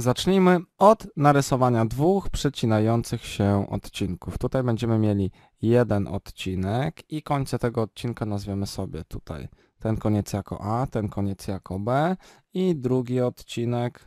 Zacznijmy od narysowania dwóch przecinających się odcinków. Tutaj będziemy mieli jeden odcinek i końce tego odcinka nazwiemy sobie tutaj ten koniec jako A, ten koniec jako B i drugi odcinek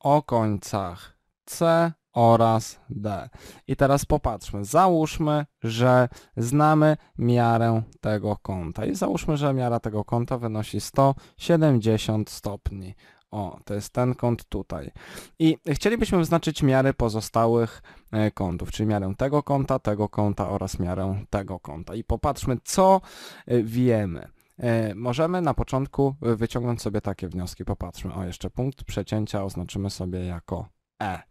o końcach C oraz D. I teraz popatrzmy, załóżmy, że znamy miarę tego kąta i załóżmy, że miara tego kąta wynosi 170 stopni. O, to jest ten kąt tutaj. I chcielibyśmy wyznaczyć miary pozostałych e, kątów, czyli miarę tego kąta, tego kąta oraz miarę tego kąta. I popatrzmy, co e, wiemy. E, możemy na początku wyciągnąć sobie takie wnioski. Popatrzmy, o jeszcze punkt przecięcia oznaczymy sobie jako E.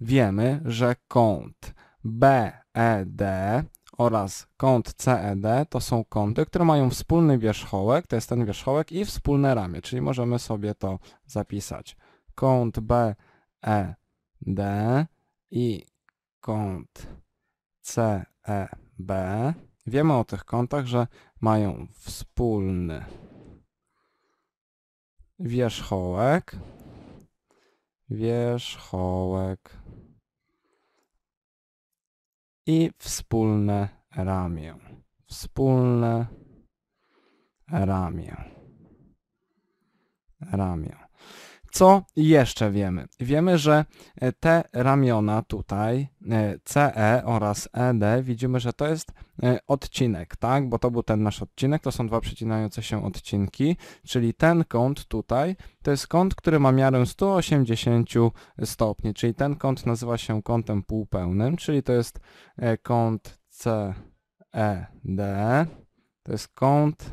Wiemy, że kąt BED oraz kąt CED to są kąty, które mają wspólny wierzchołek, to jest ten wierzchołek i wspólne ramię, czyli możemy sobie to zapisać. Kąt BED i kąt CEB. Wiemy o tych kątach, że mają wspólny wierzchołek, wierzchołek i wspólne ramię. Wspólne ramię. Ramię. Co jeszcze wiemy? Wiemy, że e, te ramiona tutaj CE e oraz ED widzimy, że to jest e, odcinek, tak? Bo to był ten nasz odcinek, to są dwa przecinające się odcinki, czyli ten kąt tutaj to jest kąt, który ma miarę 180 stopni, czyli ten kąt nazywa się kątem półpełnym, czyli to jest kąt CED, to jest kąt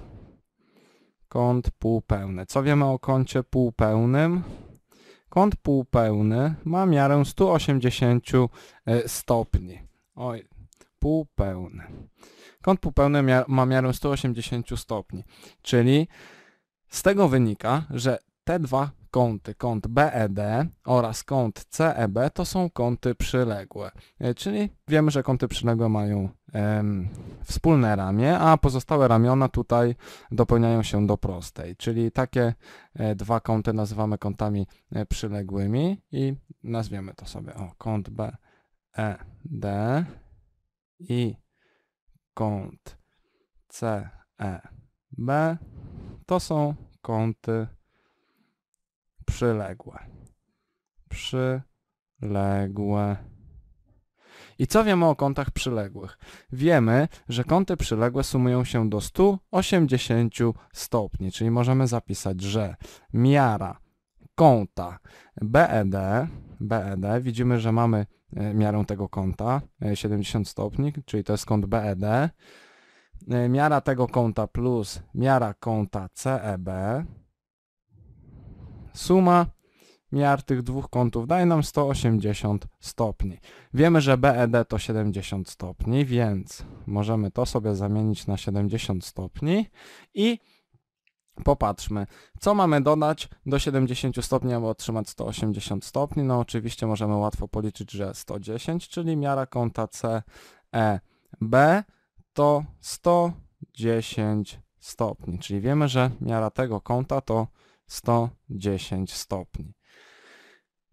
Kąt półpełny. Co wiemy o kącie półpełnym? Kąt półpełny ma miarę 180 e, stopni. Oj, półpełny. Kąt półpełny ma miarę 180 stopni, czyli z tego wynika, że te dwa kąty, kąt BED oraz kąt CEB to są kąty przyległe, e, czyli wiemy, że kąty przyległe mają wspólne ramię, a pozostałe ramiona tutaj dopełniają się do prostej, czyli takie e, dwa kąty nazywamy kątami e, przyległymi i nazwiemy to sobie o kąt b e d i kąt c e b to są kąty przyległe. Przyległe i co wiemy o kątach przyległych? Wiemy, że kąty przyległe sumują się do 180 stopni, czyli możemy zapisać, że miara kąta BED, BED, widzimy, że mamy e, miarę tego kąta 70 e, stopni, czyli to jest kąt BED, e, miara tego kąta plus miara kąta CEB, suma miar tych dwóch kątów daje nam 180 stopni. Wiemy, że BED to 70 stopni, więc możemy to sobie zamienić na 70 stopni i Popatrzmy, co mamy dodać do 70 stopni, aby otrzymać 180 stopni. No oczywiście możemy łatwo policzyć, że 110, czyli miara kąta CEB to 110 stopni. Czyli wiemy, że miara tego kąta to 110 stopni.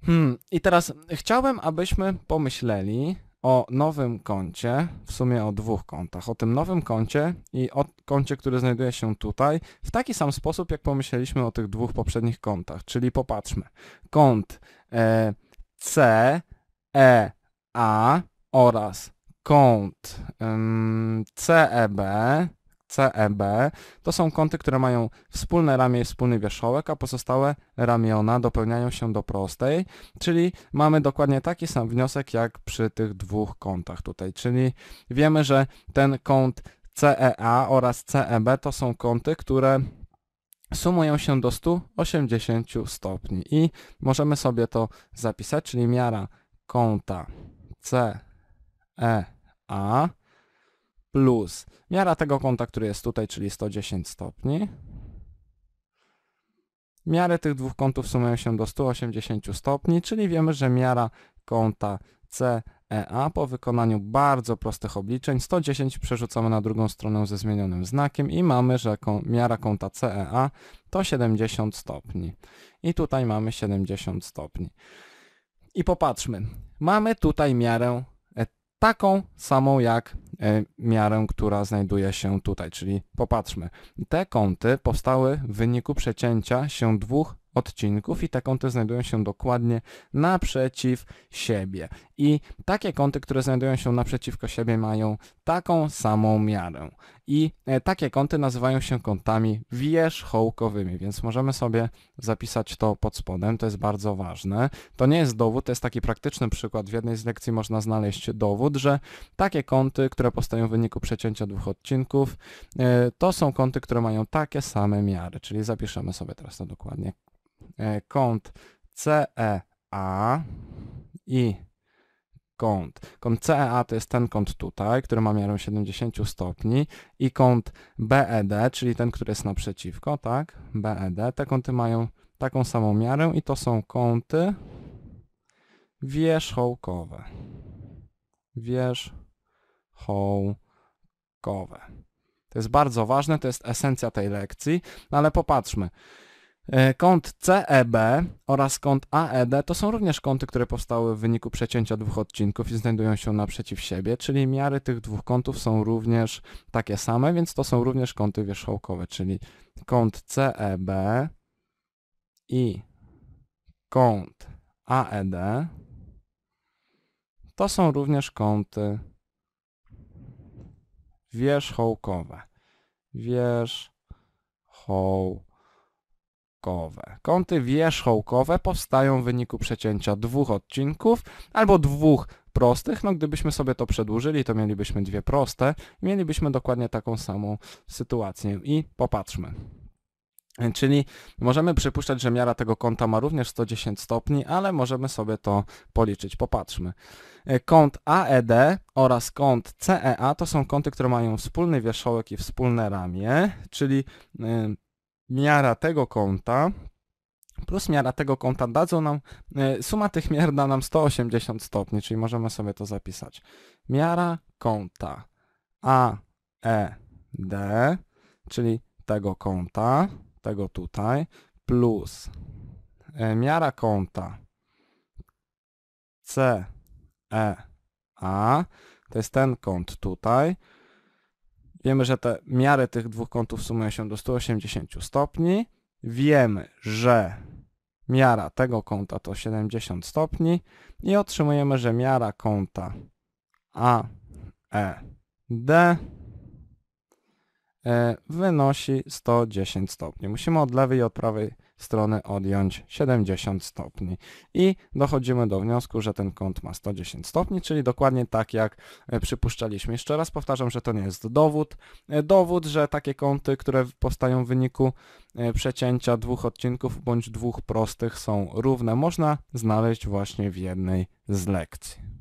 Hmm, i teraz chciałbym, abyśmy pomyśleli o nowym koncie, w sumie o dwóch kątach. O tym nowym koncie i o koncie, który znajduje się tutaj, w taki sam sposób, jak pomyśleliśmy o tych dwóch poprzednich kątach. Czyli popatrzmy. Kąt e, C, E, A oraz kąt CEB CEB. To są kąty, które mają wspólne ramię i wspólny wierzchołek, a pozostałe ramiona dopełniają się do prostej, czyli mamy dokładnie taki sam wniosek jak przy tych dwóch kątach tutaj, czyli wiemy, że ten kąt CEA oraz CEB to są kąty, które sumują się do 180 stopni i możemy sobie to zapisać, czyli miara kąta CEA plus miara tego kąta, który jest tutaj, czyli 110 stopni. Miary tych dwóch kątów sumują się do 180 stopni, czyli wiemy, że miara kąta CEA po wykonaniu bardzo prostych obliczeń 110 przerzucamy na drugą stronę ze zmienionym znakiem i mamy, że miara kąta CEA to 70 stopni. I tutaj mamy 70 stopni. I popatrzmy, mamy tutaj miarę taką samą jak e, miarę, która znajduje się tutaj, czyli popatrzmy. Te kąty powstały w wyniku przecięcia się dwóch odcinków i te kąty znajdują się dokładnie naprzeciw siebie. I takie kąty, które znajdują się naprzeciwko siebie mają taką samą miarę. I e, takie kąty nazywają się kątami wierzchołkowymi, więc możemy sobie zapisać to pod spodem, to jest bardzo ważne. To nie jest dowód, to jest taki praktyczny przykład. W jednej z lekcji można znaleźć dowód, że takie kąty, które powstają w wyniku przecięcia dwóch odcinków, e, to są kąty, które mają takie same miary, czyli zapiszemy sobie teraz to dokładnie. E, kąt CEA i kąt. Kąt CEA to jest ten kąt tutaj, który ma miarę 70 stopni i kąt BED, czyli ten, który jest naprzeciwko, tak? BED, te kąty mają taką samą miarę i to są kąty wierzchołkowe. Wierzchołkowe. To jest bardzo ważne, to jest esencja tej lekcji, no ale popatrzmy. E, kąt CEB oraz kąt AED to są również kąty, które powstały w wyniku przecięcia dwóch odcinków i znajdują się naprzeciw siebie, czyli miary tych dwóch kątów są również takie same, więc to są również kąty wierzchołkowe, czyli kąt CEB i kąt AED to są również kąty wierzchołkowe. Wierzchołkowe Kąty wierzchołkowe powstają w wyniku przecięcia dwóch odcinków albo dwóch prostych. No gdybyśmy sobie to przedłużyli, to mielibyśmy dwie proste. Mielibyśmy dokładnie taką samą sytuację. I popatrzmy. Czyli możemy przypuszczać, że miara tego kąta ma również 110 stopni, ale możemy sobie to policzyć. Popatrzmy. E, kąt AED oraz kąt CEA to są kąty, które mają wspólny wierzchołek i wspólne ramię, czyli e, miara tego kąta plus miara tego kąta dadzą nam, e, suma tych miar da nam 180 stopni, czyli możemy sobie to zapisać. Miara kąta AED, czyli tego kąta, tego tutaj, plus e, miara kąta CEA, to jest ten kąt tutaj, Wiemy, że te miary tych dwóch kątów sumują się do 180 stopni. Wiemy, że miara tego kąta to 70 stopni i otrzymujemy, że miara kąta AED E, wynosi 110 stopni. Musimy od lewej i od prawej strony odjąć 70 stopni i dochodzimy do wniosku, że ten kąt ma 110 stopni, czyli dokładnie tak jak e, przypuszczaliśmy. Jeszcze raz powtarzam, że to nie jest dowód. E, dowód, że takie kąty, które powstają w wyniku przecięcia dwóch odcinków bądź dwóch prostych są równe, można znaleźć właśnie w jednej z lekcji.